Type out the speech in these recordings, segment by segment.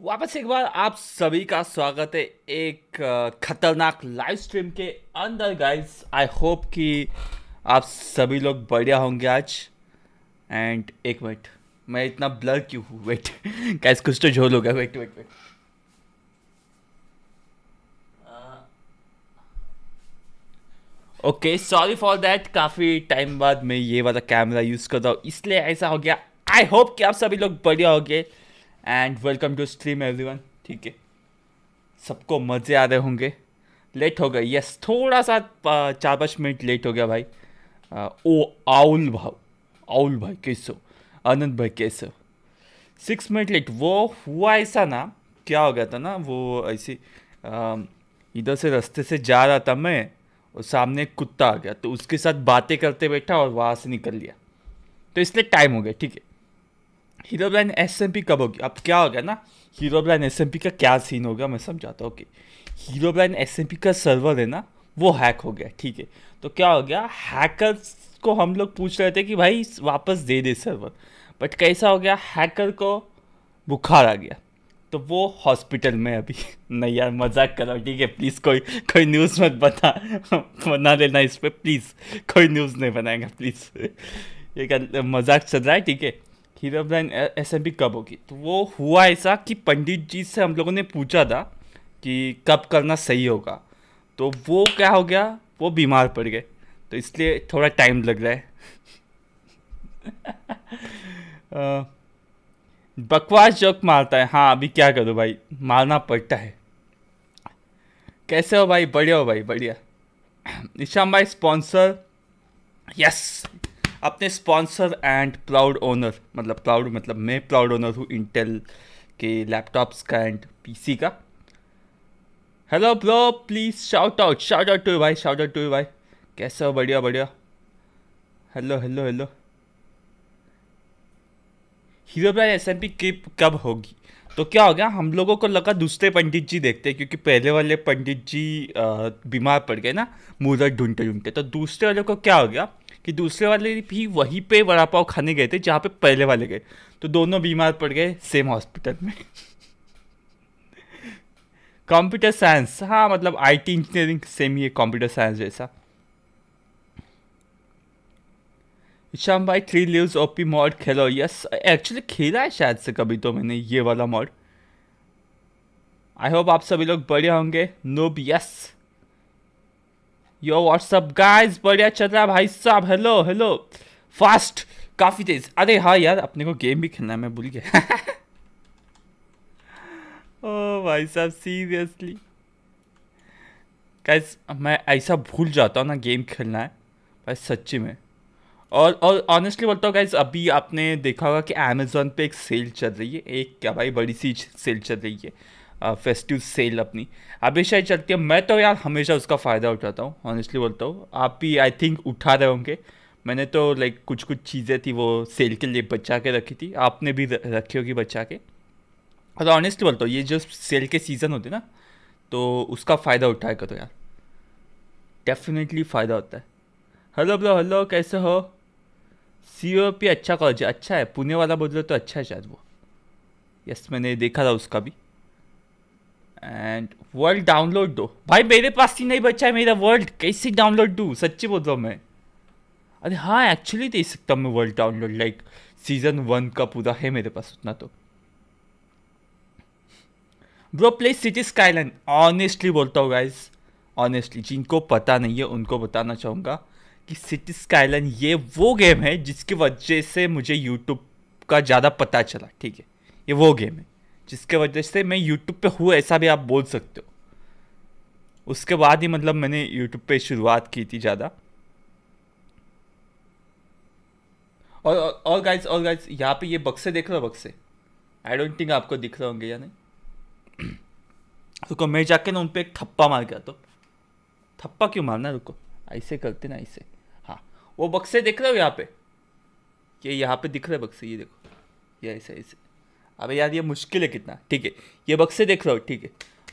वापस एक बार आप सभी का स्वागत है एक खतरनाक लाइव स्ट्रीम के अंदर गाइस आई होप कि आप सभी लोग बढ़िया होंगे आज एंड एक मिनट मैं इतना ब्लर क्यों हूँ वेट गाइस कुछ तो झोल गया wait wait wait okay sorry for that काफ़ी टाइम बाद मैं ये वाला कैमरा यूज़ कर रहा हूँ इसलिए ऐसा हो गया आई होप कि आप सभी लोग बढ़िया हो गए and welcome to stream everyone ठीक है सबको मज़े आ रहे होंगे लेट हो गए यस थोड़ा सा चार पाँच मिनट लेट हो गया भाई आ, ओ आउल भाव आउल भाई कैसे आनंद भाई कैसे सिक्स मिनट लेट वो हुआ ऐसा ना क्या हो गया था ना वो ऐसे इधर से रास्ते से जा रहा था मैं और सामने कुत्ता आ गया तो उसके साथ बातें करते बैठा और वहाँ से निकल लिया तो इसलिए टाइम हो गया ठीक है Herobrine S M P कब होगी अब क्या हो गया ना Herobrine S M P का क्या सीन होगा मैं समझाता हूँ okay Herobrine S M P का सर्वर है ना वो हैक हो गया ठीक है तो क्या हो गया हैकर्स को हम लोग पूछ रहे थे कि भाई वापस दे दे सर्वर बट कैसा हो गया हैकर को बुखार आ गया तो वो हॉस्पिटल में अभी नहीं यार मजाक करो ठीक है प्लीज़ कोई कोई न्यूज़ मत बता बना लेना इस पर प्लीज़ कोई न्यूज़ नहीं बनाएगा प्लीज़ ये मजाक चल रहा है ठीक है हीराब्राइन एस एम पी कब होगी तो वो हुआ ऐसा कि पंडित जी से हम लोगों ने पूछा था कि कब करना सही होगा तो वो क्या हो गया वो बीमार पड़ गए तो इसलिए थोड़ा टाइम लग रहा है बकवास जोक मारता है हाँ अभी क्या करो भाई मारना पड़ता है कैसे हो भाई बढ़िया हो भाई बढ़िया ईशाम भाई स्पॉन्सर यस अपने स्पॉन्सर एंड प्राउड ओनर मतलब प्राउड मतलब मैं प्राउड ओनर हूँ इंटेल के लैपटॉप्स का एंड पीसी का hello bro please shout out shout out to भाई शाउट आउट टू भाई कैसे हो बढ़िया बढ़िया hello hello hello hero prize S M P कब होगी तो क्या हो गया हम लोगों को लगा दूसरे पंडित जी देखते हैं क्योंकि पहले वाले पंडित जी बीमार पड़ गए ना मुहूर्त ढूंढते ढूंढते तो दूसरे वाले को क्या हो गया कि दूसरे वाले भी वहीं पे वड़ा पाव खाने गए थे जहाँ पे पहले वाले गए तो दोनों बीमार पड़ गए सेम हॉस्पिटल में कंप्यूटर साइंस हाँ मतलब आईटी इंजीनियरिंग सेम ही है कंप्यूटर साइंस जैसा शाम भाई थ्री ऑफ ओपी मॉड खेलो यस एक्चुअली खेला है शायद से कभी तो मैंने ये वाला मॉड आई होप आप सभी लोग बढ़िया होंगे noob yes yo what's up guys बढ़िया चल रहा भाई साहब हेलो हेलो फास्ट काफ़ी तेज अरे हाँ यार अपने को गेम भी खेलना है मैं भूल गया ओ भाई साहब सीरियसली गाइस मैं ऐसा भूल जाता हूँ ना गेम खेलना है भाई सच्ची में और और ऑनेस्टली बोलता हूँ गाइस अभी आपने देखा होगा कि अमेजोन पे एक सेल चल रही है एक क्या भाई बड़ी सी सेल चल रही है फेस्टिव सेल अपनी हमेशा ही चलती है मैं तो यार हमेशा उसका फ़ायदा उठाता हूँ ऑनेस्टली बोलता हूँ आप भी आई थिंक उठा रहे होंगे मैंने तो लाइक कुछ कुछ चीज़ें थी वो सेल के लिए बचा के रखी थी आपने भी रखी होगी बचा के और ऑनेस्टली बोलता हूँ ये जो सेल के सीज़न होते ना तो उसका फ़ायदा उठाया करो यार डेफिनेटली फ़ायदा होता है हेलो ब्रो हेलो कैसे हो सी ओ पी अच्छा कॉलेज अच्छा है पुणे वाला बोल रहे तो अच्छा है शायद वो यस मैंने देखा था उसका भी एंड वर्ल्ड डाउनलोड दो भाई मेरे पास ही नहीं बचा है मेरा वर्ल्ड कैसे डाउनलोड दूँ सच्ची बोल रहा हूँ मैं अरे हाँ एक्चुअली दे सकता हूँ मैं world download like season one का पूरा है मेरे पास उतना तो bro play city Skyland honestly बोलता हूँ गाइज ऑनेस्टली जिनको पता नहीं है उनको बताना चाहूँगा कि सिटी स्काईलैंड ये वो गेम है जिसकी वजह से मुझे यूट्यूब का ज़्यादा पता चला ठीक है ये वो गेम है जिसके वजह से मैं यूट्यूब पे हूँ ऐसा भी आप बोल सकते हो उसके बाद ही मतलब मैंने यूट्यूब पे शुरुआत की थी ज़्यादा और और गाइस और गाइस यहाँ पे ये बक्से देख रहे हो बक्से आई डोंट थिंक आपको दिख रहे होंगे या नहीं रुको मैं जाके ना उन पर एक थप्पा मार गया तो थप्पा क्यों मारना रुको ऐसे करते ना ऐसे हाँ वो बक्से देख रहे हो यहाँ पे ये यहाँ पे दिख रहे बक्से ये देखो ये ऐसे ऐसे अब यार ये मुश्किल है कितना ठीक है ये बक्से देख रहे हो ठीक है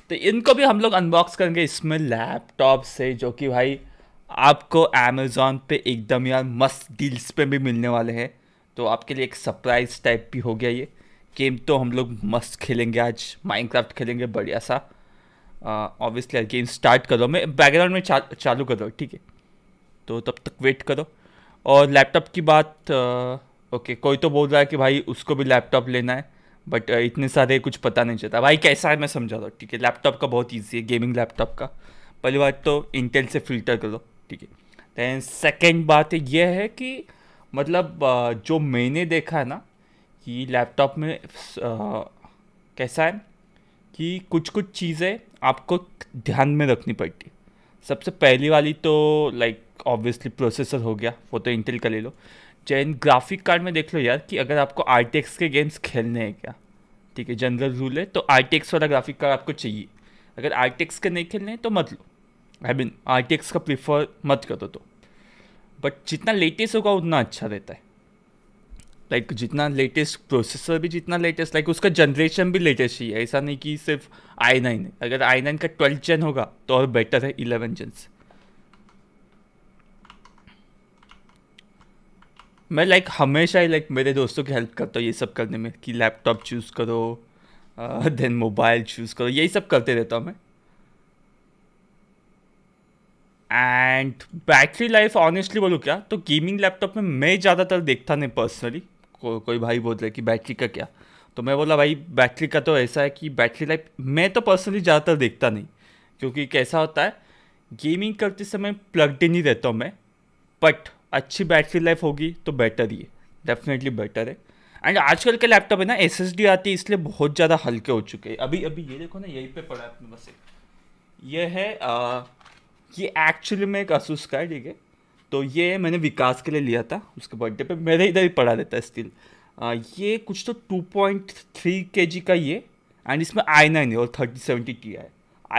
तो इनको भी हम लोग अनबॉक्स करेंगे इसमें लैपटॉप से जो कि भाई आपको अमेज़ोन पे एकदम यार मस्त डील्स पे भी मिलने वाले हैं तो आपके लिए एक सरप्राइज टाइप भी हो गया ये गेम तो हम लोग मस्त खेलेंगे आज माइनक्राफ्ट खेलेंगे बढ़िया सा ऑब्वियसली गेम स्टार्ट करो मैं बैकग्राउंड में चा, चालू करो ठीक है तो तब तक वेट करो और लैपटॉप की बात आ, ओके कोई तो बोल रहा है कि भाई उसको भी लैपटॉप लेना है बट uh, इतने सारे कुछ पता नहीं चलता भाई कैसा है मैं समझा रहा ठीक है लैपटॉप का बहुत ईजी है गेमिंग लैपटॉप का पहली बात तो इंटेल से फिल्टर करो ठीक है दैन सेकेंड बात यह है कि मतलब uh, जो मैंने देखा ना कि लैपटॉप में आ, uh, कैसा है कि कुछ कुछ चीज़ें आपको ध्यान में रखनी पड़ती सबसे पहली वाली तो लाइक ऑब्वियसली प्रोसेसर हो गया वो तो इंटेल का ले लो चैन ग्राफिक कार्ड में देख लो यार कि अगर आपको आर के गेम्स खेलने हैं क्या ठीक है जनरल रूल है तो आर वाला ग्राफिक कार्ड आपको चाहिए अगर आर के नहीं खेलने हैं तो मत लो आई मीन आर का प्रीफर मत करो तो बट जितना लेटेस्ट होगा उतना अच्छा रहता है लाइक like, जितना लेटेस्ट प्रोसेसर भी जितना लेटेस्ट लाइक like, उसका जनरेशन भी लेटेस्ट ही है ऐसा नहीं कि सिर्फ आई नाइन अगर आई नाइन का ट्वेल्थ जन होगा तो और बेटर है इलेवन जन से मैं लाइक like, हमेशा ही लाइक like, मेरे दोस्तों की हेल्प करता हूँ ये सब करने में कि लैपटॉप चूज़ करो देन मोबाइल चूज़ करो यही सब करते रहता हूँ मैं एंड बैटरी लाइफ ऑनेस्टली बोलूँ क्या तो गेमिंग लैपटॉप में मैं ज़्यादातर देखता नहीं पर्सनली को, कोई भाई बोल रहे कि बैटरी का क्या तो मैं बोला भाई बैटरी का तो ऐसा है कि बैटरी लाइफ मैं तो पर्सनली ज़्यादातर देखता नहीं क्योंकि कैसा होता है गेमिंग करते समय प्लगड इन ही रहता हूँ मैं बट अच्छी बैटरी लाइफ होगी तो बेटर ही डेफिनेटली बेटर है एंड आजकल के लैपटॉप है ना एस एस डी आती है इसलिए बहुत ज़्यादा हल्के हो चुके हैं अभी अभी ये देखो ना यहीं पे पड़ा है अपने बस एक ये है आ, ये एक्चुअली में एक असूस का है ठीक है तो ये मैंने विकास के लिए लिया था उसके बर्थडे पे मेरे इधर ही पड़ा रहता है स्टिल ये कुछ तो टू पॉइंट थ्री के जी का ये एंड इसमें आई नाइन है और thirty seventy T I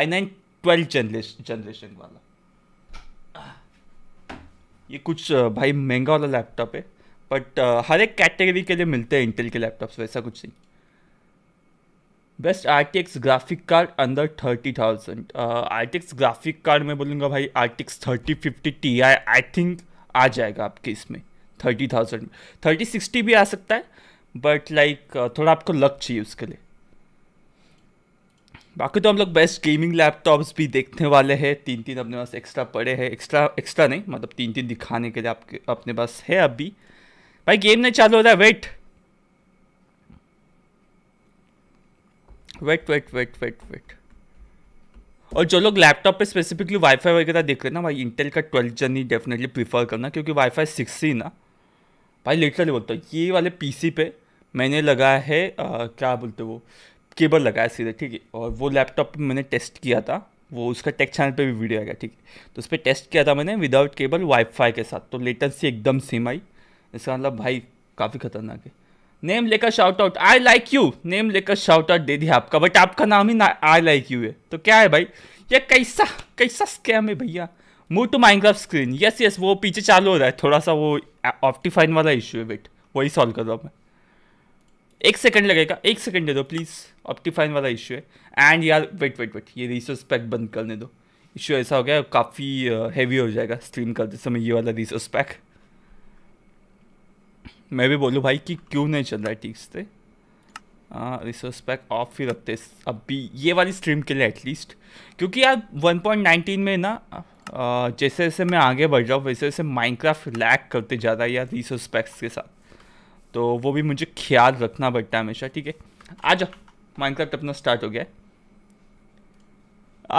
I nine twelfth generation वाला ये कुछ भाई महंगा वाला लैपटॉप है बट हर एक कैटेगरी के लिए मिलते हैं इंटेल के लैपटॉप्स वैसा कुछ नहीं best R T X graphic card अंदर thirty thousand R T X graphic card में बोलूँगा भाई R T X thirty fifty T I I think आ जाएगा आपके इसमें थर्टी थाउजेंड थर्टी सिक्सटी भी आ सकता है बट लाइक like, uh, थोड़ा आपको लक चाहिए उसके लिए बाकी तो हम लोग बेस्ट गेमिंग लैपटॉप्स भी देखने वाले हैं तीन तीन अपने पास एक्स्ट्रा पड़े हैं एक्स्ट्रा एक्स्ट्रा नहीं मतलब तीन तीन दिखाने के लिए आपके अपने पास है अभी भाई गेम नहीं चालू हो रहा है wait wait wait wait wait wait और जो लोग लैपटॉप पे स्पेसिफिकली वाईफाई वगैरह देख रहे हैं ना भाई इंटेल का ट्वेल्थ जन ही डेफिनेटली प्रीफर करना क्योंकि वाईफाई सिक्स ही ना भाई लिटरली बोलता हूँ ये वाले पीसी पे मैंने लगाया है आ, क्या बोलते वो केबल लगाया सीधे ठीक है और वो लैपटॉप मैंने टेस्ट किया था वो उसका टेक चैनल पे भी वीडियो आएगा ठीक है तो उस पर टेस्ट किया था मैंने विदाउट केबल वाईफाई के साथ तो लेटेंसी एकदम सेम आई इसका मतलब भाई काफ़ी खतरनाक है नेम लेकर shout out I like you name लेकर शाउट आउट दे दिया आपका बट आपका नाम ही ना आई लाइक यू है तो क्या है भाई ये कैसा कैसा स्कैम है भैया move to Minecraft screen yes yes वो पीछे चालू हो रहा है थोड़ा सा वो ऑप्टीफाइन वाला इशू है बेट वही सॉल्व कर रहा हूँ मैं एक सेकंड लगेगा एक सेकंड दे दो प्लीज़ ऑप्टिफाइन वाला इशू है एंड यार वेट वेट वेट ये रिसोर्स पैक बंद करने दो इशू ऐसा हो गया काफ़ी हैवी uh, हो जाएगा स्ट्रीम करते समय ये वाला रिसोर्स पैक मैं भी बोलूँ भाई कि क्यों नहीं चल रहा है ठीक से रिसोर्स पैक ऑफ ही रखते अभी ये वाली स्ट्रीम के लिए एटलीस्ट क्योंकि यार वन में ना जैसे जैसे मैं आगे बढ़ रहा हूँ वैसे वैसे माइनक्राफ्ट लैक करते जा रहा है यार रिसोर्स पैक्स के साथ तो वो भी मुझे ख्याल रखना पड़ता है हमेशा ठीक है आ जाओ माइनक्राफ्ट अपना स्टार्ट हो गया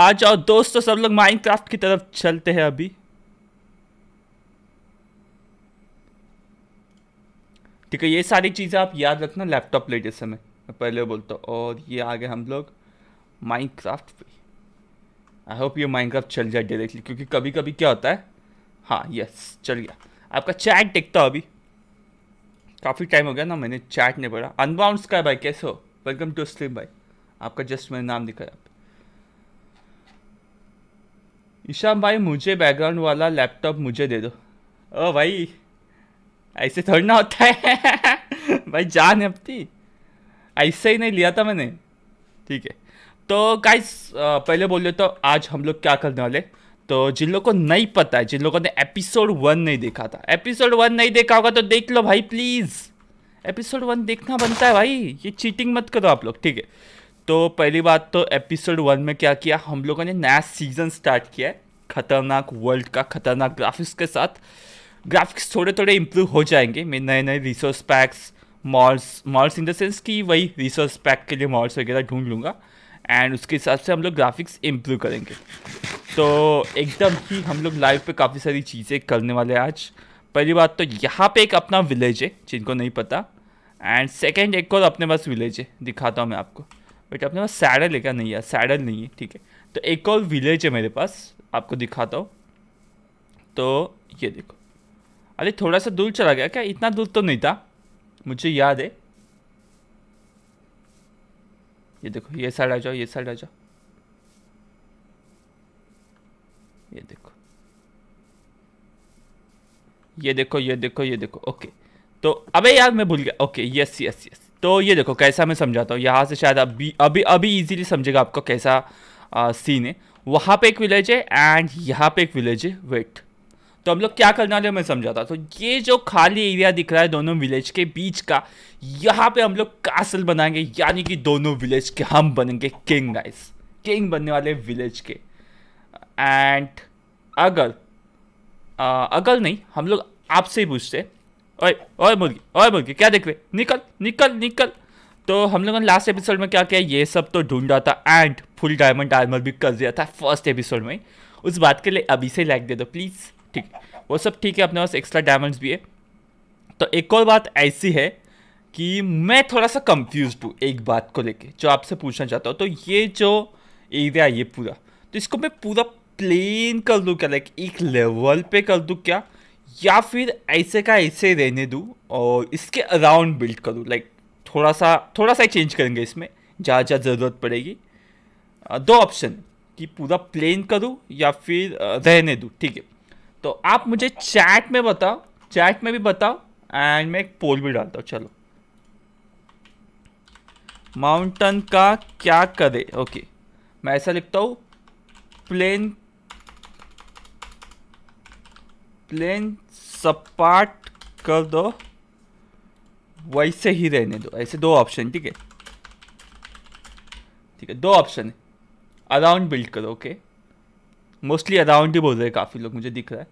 आ जाओ दोस्तों सब लोग माइनक्राफ्ट की तरफ चलते हैं अभी ठीक है ये सारी चीज़ें आप याद रखना लैपटॉप लेते समय मैं पहले बोलता हूँ और ये आ गए हम लोग माइनक्राफ्ट पे आई होप ये माइनक्राफ्ट चल जाए डायरेक्टली क्योंकि कभी कभी क्या होता है हाँ यस चल गया आपका चैट टिकता अभी काफ़ी टाइम हो गया ना मैंने चैट नहीं पढ़ा अनबाउंस का भाई कैसे हो वेलकम टू स्लिम भाई आपका जस्ट मैंने नाम आप ईशा भाई मुझे बैकग्राउंड वाला लैपटॉप मुझे दे दो ओ भाई ऐसे थोड़ी ना होता है भाई जान है अपनी ऐसे ही नहीं लिया था मैंने ठीक है तो गाइस पहले बोल तो आज हम लोग क्या करने वाले तो जिन लोगों को नहीं पता है जिन लोगों ने एपिसोड वन नहीं देखा था एपिसोड वन नहीं देखा होगा तो देख लो भाई प्लीज़ एपिसोड वन देखना बनता है भाई ये चीटिंग मत करो आप लोग ठीक है तो पहली बात तो एपिसोड वन में क्या किया हम लोगों ने नया सीज़न स्टार्ट किया है खतरनाक वर्ल्ड का खतरनाक ग्राफिक्स के साथ ग्राफिक्स थोड़े थोड़े इंप्रूव हो जाएंगे मैं नए नए resource packs malls malls in the sense कि वही रिसोर्स पैक के लिए मॉल्स वगैरह ढूंढ लूँगा एंड उसके हिसाब से हम लोग ग्राफिक्स इम्प्रूव करेंगे तो एकदम ही हम लोग लाइव पे काफ़ी सारी चीज़ें करने वाले हैं आज पहली बात तो यहाँ पे एक अपना विलेज है जिनको नहीं पता एंड सेकेंड एक और अपने पास विलेज है दिखाता हूँ मैं आपको बट अपने पास सैडल है क्या नहीं है सैडल नहीं है ठीक है तो एक और विलेज है मेरे पास आपको दिखाता हूँ तो ये देखो अरे थोड़ा सा दूर चला गया क्या इतना दूर तो नहीं था मुझे याद है ये देखो ये साइड आ जाओ ये साइड आ जाओ ये देखो ये देखो ये देखो ये देखो ओके तो अबे यार मैं भूल गया ओके यस यस यस तो ये देखो कैसा मैं समझाता हूँ यहाँ से शायद अभी अभी अभी इजीली समझेगा आपको कैसा आ, सीन है वहाँ पे एक विलेज है एंड यहाँ पे एक विलेज है वेट तो हम लोग क्या करने वाले मैं समझाता तो ये जो खाली एरिया दिख रहा है दोनों विलेज के बीच का यहाँ पे हम लोग कासल बनाएंगे यानी कि दोनों विलेज के हम बनेंगे किंग गाइस किंग बनने वाले विलेज के एंड अगर अगल नहीं हम लोग आपसे ही पूछते ओए ओए मुर्गी ओए मुर्गी क्या देख रहे निकल निकल निकल तो हम लोगों ने लास्ट एपिसोड में क्या किया ये सब तो ढूंढा था एंड फुल डायमंड आर्मर भी कर दिया था फर्स्ट एपिसोड में उस बात के लिए अभी से लाइक दे दो प्लीज़ ठीक वो सब ठीक है अपने पास एक्स्ट्रा डायमंड्स भी है तो एक और बात ऐसी है कि मैं थोड़ा सा कंफ्यूज हूँ एक बात को लेके जो आपसे पूछना चाहता हूँ तो ये जो एरिया ये पूरा तो इसको मैं पूरा प्लेन कर दूँ क्या लाइक एक लेवल पे कर दूँ क्या या फिर ऐसे का ऐसे रहने दूँ और इसके अराउंड बिल्ड करूँ लाइक थोड़ा सा थोड़ा सा चेंज करेंगे इसमें जहाँ जहाँ ज़रूरत पड़ेगी दो ऑप्शन कि पूरा प्लेन करूँ या फिर रहने दूँ ठीक है तो आप मुझे चैट में बताओ चैट में भी बताओ एंड मैं एक पोल भी डालता हूँ चलो माउंटन का क्या करे ओके मैं ऐसा लिखता हूँ प्लेन प्लेन सपाट कर दो वैसे ही रहने दो ऐसे दो ऑप्शन ठीक है ठीक है दो ऑप्शन है अराउंड बिल्ड करो ओके मोस्टली अराउंड ही बोल रहे हैं काफ़ी लोग मुझे दिख रहा है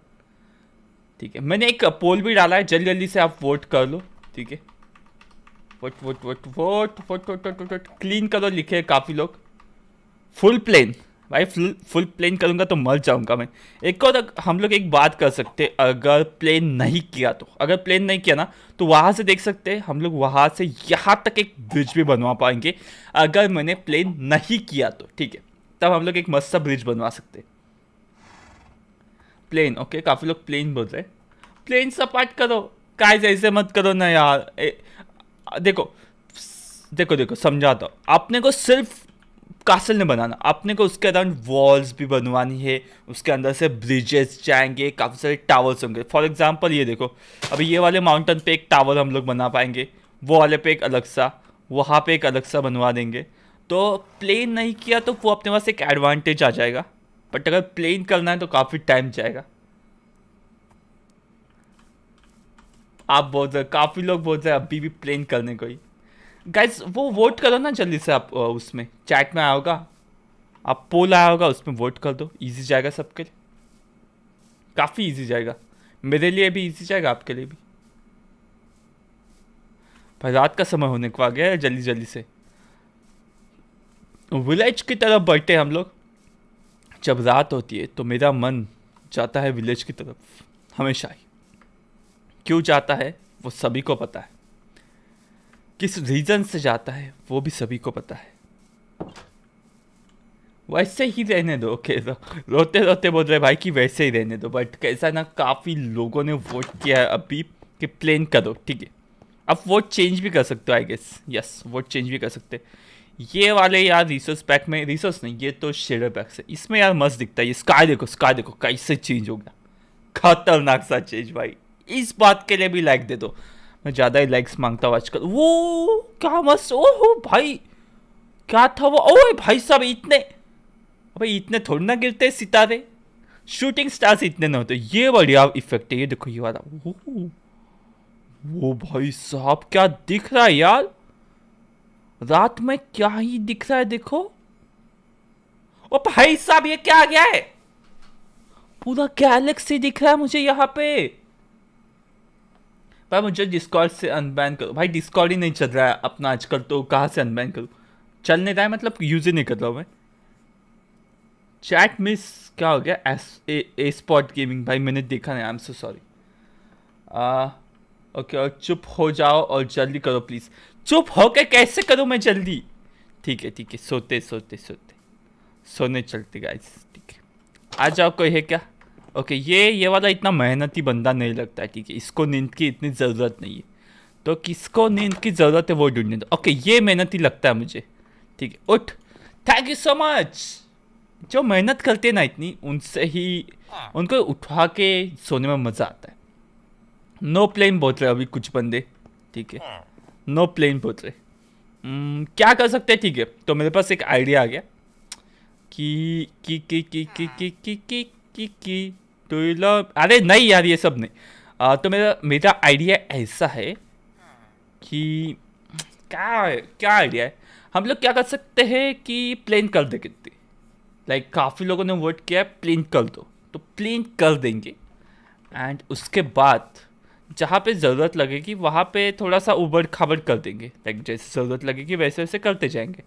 ठीक है मैंने एक पोल भी डाला है जल्दी जल्दी से आप वोट कर लो ठीक है vote vote vote vote vote vote vote vote clean करो लिखे काफ़ी लोग फुल प्लेन भाई फुल फुल प्लेन करूँगा तो मर जाऊँगा मैं एक और हम लोग एक बात कर सकते अगर प्लेन नहीं किया तो अगर प्लेन नहीं किया ना तो वहाँ से देख सकते हम लोग वहाँ से यहाँ तक एक ब्रिज भी बनवा पाएंगे अगर मैंने प्लेन नहीं किया तो ठीक है तब हम लोग एक मस्त ब्रिज बनवा सकते प्लेन ओके काफ़ी लोग प्लेन बोल रहे प्लेन सपाट करो काय जैसे मत करो ना यार ए, देखो देखो देखो समझाता हूँ आपने को सिर्फ कासल ने बनाना अपने को उसके अराउंड वॉल्स भी बनवानी है उसके अंदर से ब्रिजेस जाएंगे काफ़ी सारे टावर्स होंगे फॉर एग्जांपल ये देखो अभी ये वाले माउंटेन पे एक टावर हम लोग बना पाएंगे वो वाले पे एक अलग सा वहाँ पे एक अलग सा बनवा देंगे तो प्लेन नहीं किया तो वो अपने पास एक एडवांटेज आ जाएगा बट अगर प्लेन करना है तो काफ़ी टाइम जाएगा आप बोल रहे काफ़ी लोग बोल रहे अभी भी प्लेन करने को ही गाइस वो वोट करो ना जल्दी से आप उसमें चैट में आया होगा आप पोल आया होगा उसमें वोट कर दो इजी जाएगा सबके लिए काफ़ी इजी जाएगा मेरे लिए भी इजी जाएगा आपके लिए भी भाई रात का समय होने को आ गया है जल्दी जल्दी से विलेज की तरफ बैठे हम लोग जब रात होती है तो मेरा मन जाता है विलेज की तरफ हमेशा ही क्यों जाता है वो सभी को पता है किस रीज़न से जाता है वो भी सभी को पता है वैसे ही रहने दो ओके okay, तो रोते रोते बोल रहे भाई कि वैसे ही रहने दो बट कैसा ना काफ़ी लोगों ने वोट किया है अभी कि प्लेन करो ठीक है अब वोट चेंज भी कर सकते हो I guess yes vote change भी कर सकते ये वाले यार रिसोर्स पैक में रिसोर्स नहीं ये तो शेडर पैक से इसमें यार मस्त दिखता है ये स्काई देखो स्काई देखो कैसे चेंज हो गया खतरनाक सा चेंज भाई इस बात के लिए भी लाइक दे दो मैं ज़्यादा ही लाइक्स मांगता हूँ आजकल वो क्या मस्त ओहो भाई क्या था वो ओए भाई साहब इतने अबे इतने थोड़े ना गिरते सितारे शूटिंग स्टार्स इतने ना होते ये बढ़िया इफेक्ट है ये देखो ये वाला वो भाई साहब क्या दिख रहा है यार रात में क्या ही दिख रहा है देखो ओ भाई साहब ये क्या आ गया है पूरा गैलेक्सी दिख रहा है मुझे यहाँ पे भाई मुझे डिस्कॉर्ड से अनबैन करो भाई डिस्कॉर्ड ही नहीं चल रहा है अपना आजकल तो कहाँ से अनबैन करूँ चल नहीं रहा है मतलब यूज़ ही नहीं कर रहा हूँ मैं चैट मिस क्या हो गया S A, A spot gaming भाई मैंने देखा नहीं I am so sorry okay और चुप हो जाओ और जल्दी करो प्लीज़ चुप हो के कैसे करूँ मैं जल्दी ठीक है ठीक है सोते सोते सोते सोने चलते गाइस ठीक है आ जाओ कोई है क्या ओके ये ये वाला इतना मेहनती बंदा नहीं लगता है ठीक है इसको नींद की इतनी ज़रूरत नहीं है तो किसको नींद की ज़रूरत है वो ढूंढने दो ओके ये मेहनती लगता है मुझे ठीक है उठ थैंक यू सो मच जो मेहनत करते हैं ना इतनी उनसे ही उनको उठा के सोने में मज़ा आता है नो प्लेन बोल रहे अभी कुछ बंदे ठीक है नो प्लेन बोल रहे क्या कर सकते हैं ठीक है तो मेरे पास एक आइडिया आ गया कि कि कि कि कि कि कि कि कि तुला तो अरे नहीं यार ये सब नहीं आ, तो मेरा मेरा आइडिया ऐसा है कि क्या क्या आइडिया है हम लोग क्या कर सकते हैं कि प्लेन कर दे कितनी लाइक like, काफ़ी लोगों ने वोट किया है प्लेन कर दो तो प्लेन कर देंगे एंड उसके बाद जहाँ पे ज़रूरत लगेगी वहाँ पे थोड़ा सा उबड़ खाबड़ कर देंगे लाइक जैसे ज़रूरत लगेगी वैसे वैसे करते जाएंगे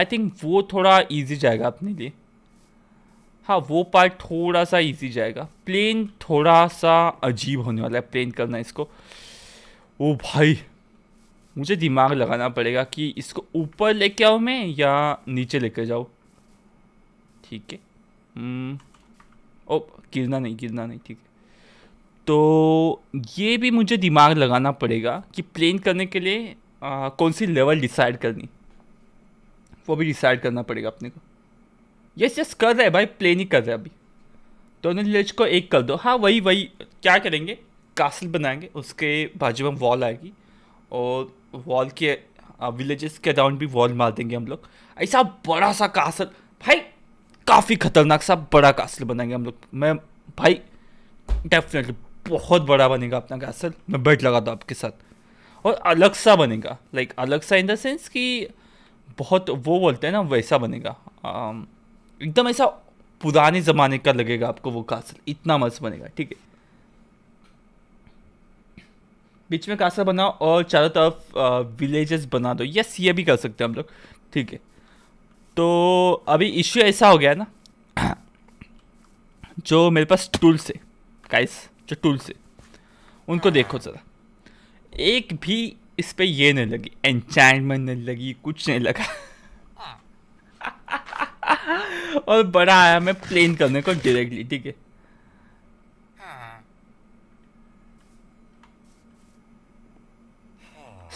आई थिंक वो थोड़ा ईजी जाएगा अपने लिए हाँ वो पार्ट थोड़ा सा इजी जाएगा प्लेन थोड़ा सा अजीब होने वाला है प्लेन करना इसको ओ भाई मुझे दिमाग लगाना पड़ेगा कि इसको ऊपर लेके आओ मैं या नीचे लेके जाओ ठीक है हम्म, ओ गिरना नहीं गिरना नहीं ठीक है तो ये भी मुझे दिमाग लगाना पड़ेगा कि प्लेन करने के लिए आ, कौन सी लेवल डिसाइड करनी वो भी डिसाइड करना पड़ेगा अपने को यस यस कर रहे हैं भाई प्ले नहीं कर रहे अभी दोनों तो विलेज को एक कर दो हाँ वही वही क्या करेंगे कासल बनाएंगे उसके बाजू में वॉल आएगी और वॉल के विलेजेस हाँ, के अराउंड भी वॉल मार देंगे हम लोग ऐसा बड़ा सा कासल भाई काफ़ी खतरनाक सा बड़ा कासल बनाएंगे हम लोग मैं भाई डेफिनेटली बहुत बड़ा बनेगा अपना कासल मैं बेड लगा दूँ आपके साथ और अलग सा बनेगा लाइक अलग सा इन द सेंस कि बहुत वो बोलते हैं ना वैसा बनेगा um, एकदम ऐसा पुराने ज़माने का लगेगा आपको वो कासल इतना मस्त बनेगा ठीक है बीच में कासल बनाओ और चारों तरफ विलेजेस बना दो यस ये भी कर सकते हैं हम लोग ठीक है तो अभी इश्यू ऐसा हो गया ना जो मेरे पास टूल्स है काइस जो टूल्स है उनको हाँ। देखो ज़रा एक भी इस पर ये नहीं लगी एन्चैंटमेंट नहीं लगी कुछ नहीं लगा हाँ। और बड़ा आया मैं प्लेन करने को डायरेक्टली ठीक है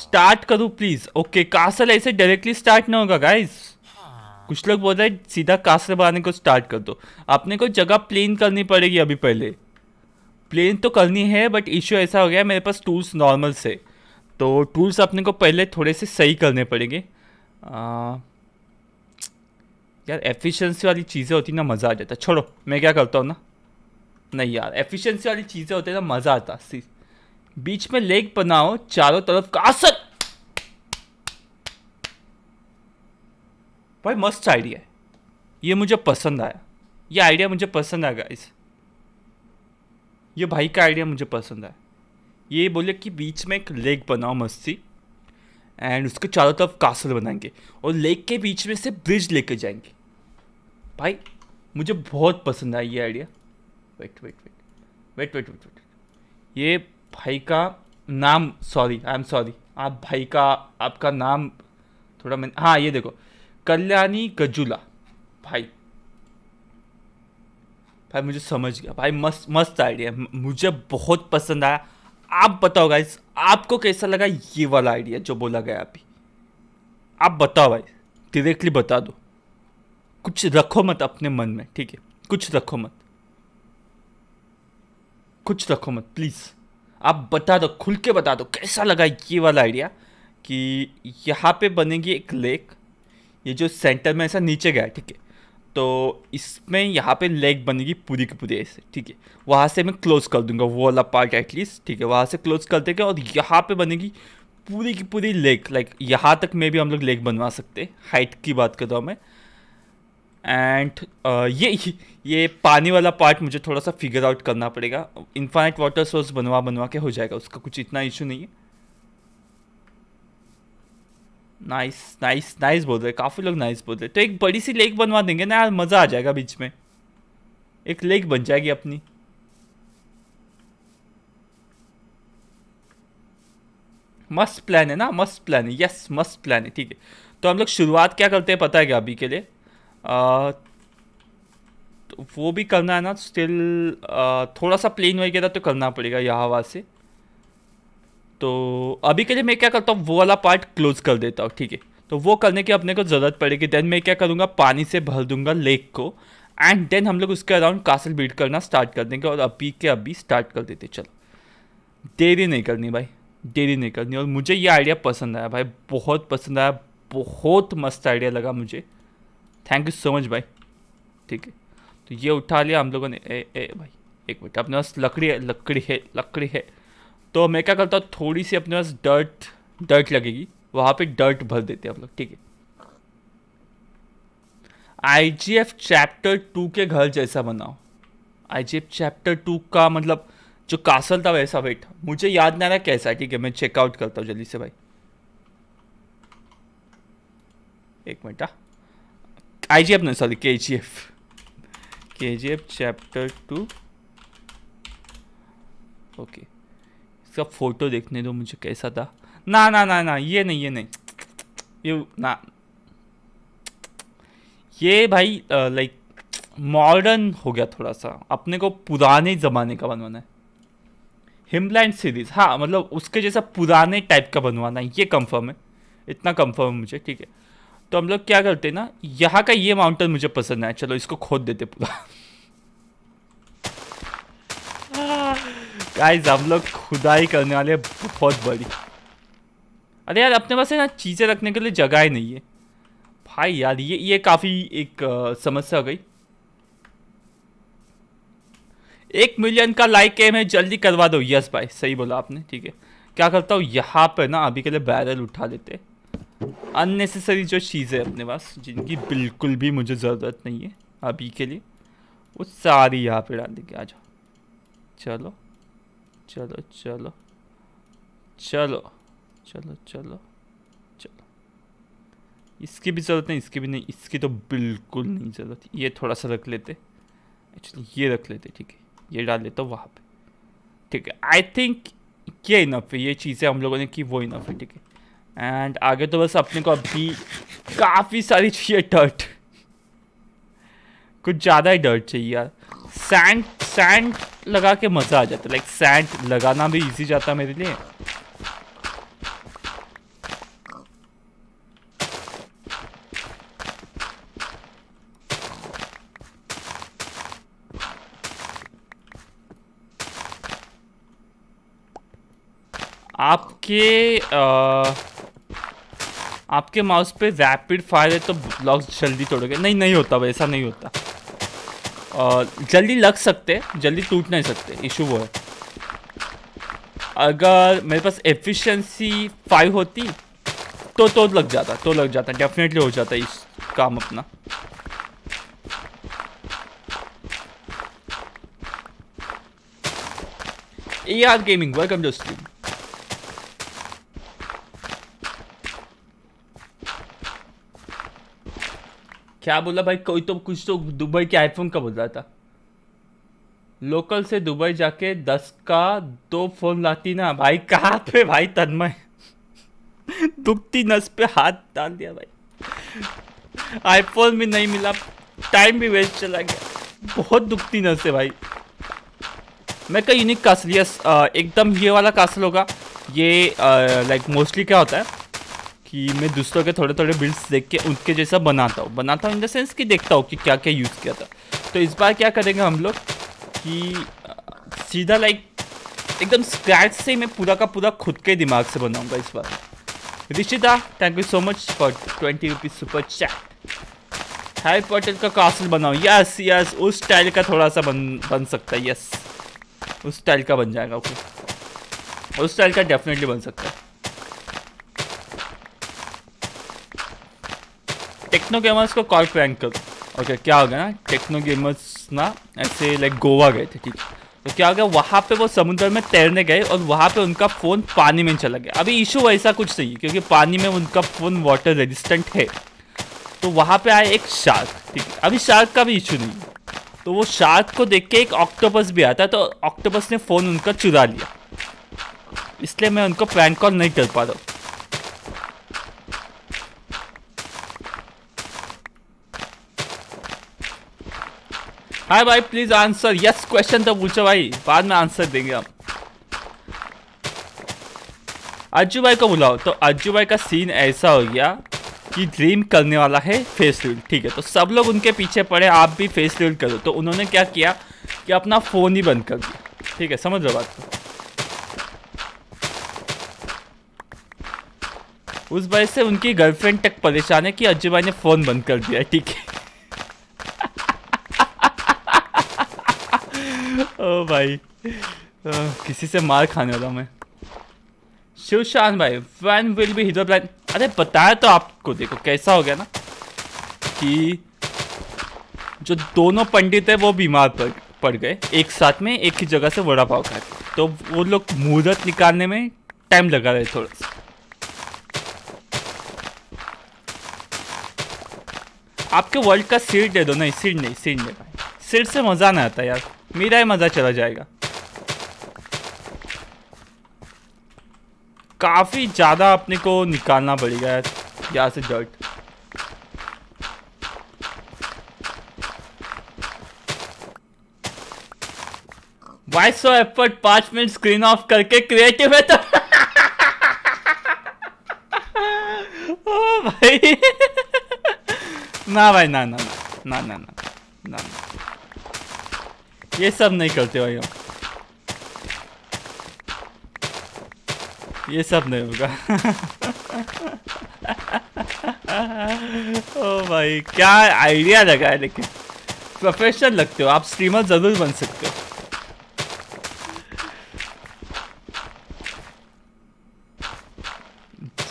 स्टार्ट करूँ प्लीज ओके कासल ऐसे डायरेक्टली स्टार्ट ना होगा गाइस कुछ लोग बोल रहे सीधा कासल बनाने को स्टार्ट कर दो आपने को जगह प्लेन करनी पड़ेगी अभी पहले प्लेन तो करनी है बट इश्यू ऐसा हो गया मेरे पास टूल्स नॉर्मल से तो टूल्स अपने को पहले थोड़े से सही करने पड़ेंगे आ... यार एफिशिएंसी वाली चीज़ें होती ना मज़ा आ जाता छोड़ो मैं क्या करता हूँ ना नहीं यार एफिशिएंसी वाली चीज़ें होती ना मज़ा आता सी बीच में लेक बनाओ चारों तरफ का असर भाई मस्त आइडिया है ये मुझे पसंद आया ये आइडिया मुझे पसंद आ गया इस ये भाई का आइडिया मुझे पसंद आया ये बोले कि बीच में एक लेक बनाओ मस्ती एंड उसके चारों तरफ कासल बनाएंगे और लेक के बीच में से ब्रिज लेके जाएंगे भाई मुझे बहुत पसंद आई ये idea wait wait wait wait wait wait wait ये भाई का नाम सॉरी आई एम सॉरी आप भाई का आपका नाम थोड़ा मैंने हाँ ये देखो कल्याणी गजुला भाई भाई मुझे समझ गया भाई मस्त मस्त आइडिया मुझे बहुत पसंद आया आप बताओ गाइस आपको कैसा लगा ये वाला आइडिया जो बोला गया अभी आप बताओ भाई डायरेक्टली बता दो कुछ रखो मत अपने मन में ठीक है कुछ रखो मत कुछ रखो मत प्लीज़ आप बता दो खुल के बता दो कैसा लगा ये वाला आइडिया कि यहाँ पे बनेगी एक लेक ये जो सेंटर में ऐसा नीचे गया ठीक है तो इसमें यहाँ पे लेक बनेगी पूरी की पूरी ऐसे ठीक है वहाँ से मैं क्लोज़ कर दूंगा वो वाला पार्ट एटलीस्ट ठीक है वहाँ से क्लोज़ कर देंगे और यहाँ पे बनेगी पूरी की पूरी लेक लाइक यहाँ तक में भी हम लोग लेक बनवा सकते हाइट की बात कर रहा हूँ मैं एंड uh, ये ये पानी वाला पार्ट मुझे थोड़ा सा फिगर आउट करना पड़ेगा इन्फाइनाइट वाटर सोर्स बनवा बनवा के हो जाएगा उसका कुछ इतना इशू नहीं है नाइस नाइस नाइस बोल रहे काफ़ी लोग नाइस बोल रहे तो एक बड़ी सी लेक बनवा देंगे ना यार मज़ा आ जाएगा बीच में एक लेक बन जाएगी अपनी मस्त प्लान है ना मस्त प्लान है यस मस्त प्लान है ठीक है तो हम लोग शुरुआत क्या करते हैं पता है क्या अभी के लिए तो वो भी करना है ना स्टिल थोड़ा सा प्लेन वगैरह तो करना पड़ेगा यहाँ वहाँ से तो अभी के लिए मैं क्या करता हूँ वो वाला पार्ट क्लोज कर देता हूँ ठीक है तो वो करने की अपने को ज़रूरत पड़ेगी देन मैं क्या करूँगा पानी से भर दूंगा लेक को एंड देन हम लोग उसके अराउंड कासल बीट करना स्टार्ट कर देंगे और अभी के अभी स्टार्ट कर देते चलो देरी नहीं करनी भाई देरी नहीं करनी और मुझे ये आइडिया पसंद आया भाई बहुत पसंद आया बहुत मस्त आइडिया लगा मुझे थैंक यू सो मच भाई ठीक है तो ये उठा लिया हम लोगों ने ए ए भाई एक मिनट अपने पास लकड़ी है लकड़ी है लकड़ी है तो मैं क्या करता हूँ थोड़ी सी अपने पास डर्ट डर्ट लगेगी वहाँ पे डर्ट भर देते हैं हम लोग ठीक है आई चैप्टर टू के घर जैसा बनाओ आई चैप्टर टू का मतलब जो कासल था वैसा बैठा मुझे याद नहीं आ रहा कैसा ठीक है मैं चेकआउट करता हूँ जल्दी से भाई एक मिनट आ हाँ। आई जी एफ नाही सॉरी के G F K G F chapter two okay इसका फ़ोटो देखने दो मुझे कैसा था ना ना ना ना ये नहीं ये नहीं ये ना ये भाई लाइक मॉडर्न हो गया थोड़ा सा अपने को पुराने ज़माने का बनवाना है हिमलैंड सीरीज़ हाँ मतलब उसके जैसा पुराने टाइप का बनवाना है ये कंफर्म है इतना कंफर्म है मुझे ठीक है तो हम लोग क्या करते हैं ना यहाँ का ये माउंटेन मुझे पसंद है चलो इसको खोद देते पूरा गाइस हम लोग खुदाई करने वाले बहुत बड़ी अरे यार अपने पास है ना चीज़ें रखने के लिए जगह ही नहीं है भाई यार ये ये काफ़ी एक समस्या हो गई एक मिलियन का लाइक एम है जल्दी करवा दो यस भाई सही बोला आपने ठीक है क्या करता हूँ यहाँ पर ना अभी के लिए बैरल उठा लेते हैं अननेसेसरी जो चीज़ें अपने पास जिनकी बिल्कुल भी मुझे ज़रूरत नहीं है अभी के लिए वो सारी यहाँ पे डाल देंगे आ जाओ चलो चलो चलो चलो चलो चलो चलो इसकी भी ज़रूरत नहीं इसकी भी नहीं इसकी तो बिल्कुल नहीं ज़रूरत ये थोड़ा सा रख लेते एक्चुअली ये रख लेते ठीक है ये डाल लेते हो वहाँ पर ठीक है आई थिंक ये इनफ है ये चीज़ें हम लोगों ने की वो इनफ है ठीक है एंड आगे तो बस अपने को अभी काफ़ी सारी चाहिए डर्ट कुछ ज़्यादा ही डर्ट चाहिए यार सैंड सैंड लगा के मज़ा आ जाता है लाइक सैंड लगाना भी इजी जाता मेरे लिए आपके आ, आपके माउस पे रैपिड फायर है तो लॉक जल्दी तोड़ोगे नहीं नहीं होता भाई ऐसा नहीं होता और जल्दी लग सकते जल्दी टूट नहीं सकते इशू वो है अगर मेरे पास एफिशिएंसी फाइव होती तो तो लग जाता तो लग जाता डेफिनेटली हो जाता इस काम अपना A R gaming welcome to stream क्या बोला भाई कोई तो कुछ तो दुबई के आईफोन का बोल रहा था लोकल से दुबई जाके दस का दो फोन लाती ना भाई कहाँ पे भाई तन्मय दुखती नस पे हाथ डाल दिया भाई आईफोन भी नहीं मिला टाइम भी वेस्ट चला गया बहुत दुखती नस है भाई मैं कई यूनिक कासल यस एकदम ये वाला कासल होगा ये लाइक मोस्टली क्या होता है कि मैं दूसरों के थोड़े थोड़े बिल्ड्स देख के उनके जैसा बनाता हूँ बनाता हूँ इन द सेंस कि देखता हूँ कि क्या क्या यूज़ किया था तो इस बार क्या करेंगे हम लोग कि सीधा लाइक एकदम स्क्रैच से ही मैं पूरा का पूरा खुद के दिमाग से बनाऊंगा इस बार Rishita thank you so much for twenty rupees super chat Harry Potter का कासल बनाओ यस यस उस स्टाइल का थोड़ा सा बन बन सकता है यस उस स्टाइल का बन जाएगा ओके उस स्टाइल का डेफिनेटली बन सकता है टेक्नो गेमर्स को कॉल क्रैंक कर ओके क्या हो गया ना टेक्नो गेमर्स ना ऐसे लाइक गोवा गए थे ठीक तो क्या हो गया वहाँ पे वो समुद्र में तैरने गए और वहाँ पे उनका फ़ोन पानी में चला गया अभी इशू वैसा कुछ नहीं क्योंकि पानी में उनका फ़ोन वाटर रेजिस्टेंट है तो वहाँ पे आए एक शार्क ठीक है अभी शार्क का भी इशू नहीं तो वो शार्क को देख के एक ऑक्टोपस भी आता है तो ऑक्टोपस ने फ़ोन उनका चुरा लिया इसलिए मैं उनको प्रैंक कॉल नहीं कर पा रहा हूँ हाय भाई प्लीज आंसर यस क्वेश्चन तो पूछो भाई बाद में आंसर देंगे हम अज्जू भाई को बुलाओ तो अज्जू भाई का सीन ऐसा हो गया कि ड्रीम करने वाला है फेस रिल ठीक है तो सब लोग उनके पीछे पड़े आप भी फेस रिल करो तो उन्होंने क्या किया कि अपना फ़ोन ही बंद कर दिया ठीक है समझ लो बात को उस वजह से उनकी गर्लफ्रेंड तक परेशान है कि अज्जू भाई ने फ़ोन बंद कर दिया ठीक है भाई किसी से मार खाने वाला मैं शिवशान भाई one will be hero plan अरे बताया तो आपको देखो कैसा हो गया ना कि जो दोनों पंडित है वो बीमार पड़ पड़ गए एक साथ में एक ही जगह से वड़ा पाव खाए तो वो लोग मुहूर्त निकालने में टाइम लगा रहे थोड़ा सा आपके वर्ल्ड का सीट दे दो नहीं सीट नहीं सीट नहीं भाई सिर से मज़ा ना आता यार मेरा ही मज़ा चला जाएगा काफ़ी ज़्यादा अपने को निकालना पड़ेगा यार यहाँ से जर्ट बाईस सौ एफर्ट पांच मिनट स्क्रीन ऑफ करके क्रिएटिव है तो ओ भाई ना भाई ना ना ना ना ना ना, ना, ना। ये सब नहीं करते भाई हम ये सब नहीं होगा ओ भाई क्या आइडिया लगा है लेकिन प्रोफेशनल लगते हो आप स्ट्रीमर ज़रूर बन सकते हो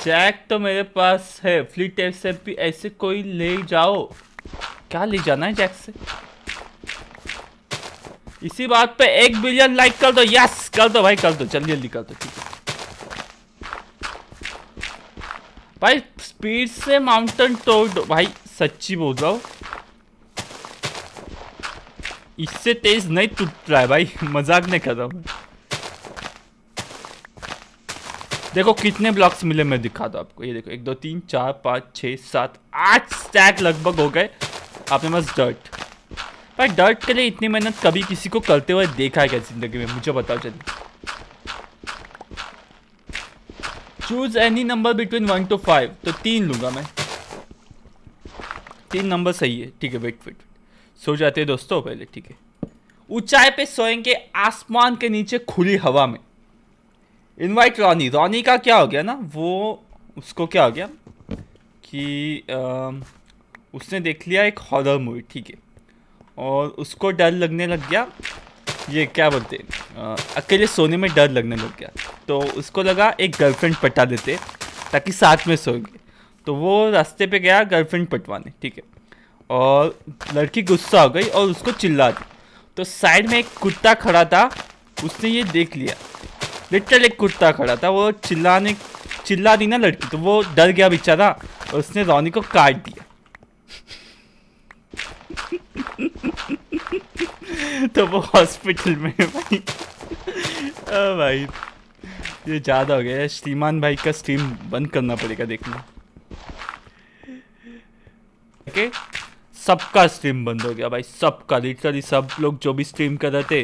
जैक तो मेरे पास है फ्ली टेप से भी ऐसे कोई ले जाओ क्या ले जाना है जैक से इसी बात पे एक बिलियन लाइक कर दो यस कर दो भाई कर दो जल्दी जल्दी कर दो ठीक है भाई स्पीड से माउंटेन तोड़ दो भाई सच्ची बोल रहा इससे तेज नहीं टूट रहा है भाई मजाक नहीं कर रहा हूं देखो कितने ब्लॉक्स मिले मैं दिखा दो आपको ये देखो एक दो तीन चार पाँच छह सात आठ स्टैक लगभग हो गए आपने बस डर्ट पर डर्ट के लिए इतनी मेहनत कभी किसी को करते हुए देखा है क्या ज़िंदगी में मुझे बताओ चलिए choose any number between one two five तो तीन लूंगा मैं तीन नंबर सही है ठीक है वेट वेट सो जाते हैं दोस्तों पहले ठीक है ऊंचाई पे सोएंगे आसमान के नीचे खुली हवा में इनवाइट रॉनी रॉनी का क्या हो गया ना वो उसको क्या हो गया कि आ, उसने देख लिया एक हॉरर मूवी ठीक है और उसको डर लगने लग गया ये क्या बोलते अकेले सोने में डर लगने लग गया तो उसको लगा एक गर्लफ्रेंड पटा देते ताकि साथ में सोएंगे तो वो रास्ते पे गया गर्लफ्रेंड पटवाने ठीक है और लड़की गुस्सा हो गई और उसको चिल्ला दी तो साइड में एक कुत्ता खड़ा था उसने ये देख लिया लिटल एक कुत्ता खड़ा था वो चिल्लाने चिल्ला दी ना लड़की तो वो डर गया बेचारा और उसने रोनी को काट दिया तो वो हॉस्पिटल में भाई ओ भाई ये ज़्यादा हो गया है श्रीमान भाई का स्ट्रीम बंद करना पड़ेगा देखना ओके सबका स्ट्रीम बंद हो गया भाई सबका लिटरली सब लोग जो भी स्ट्रीम कर रहे थे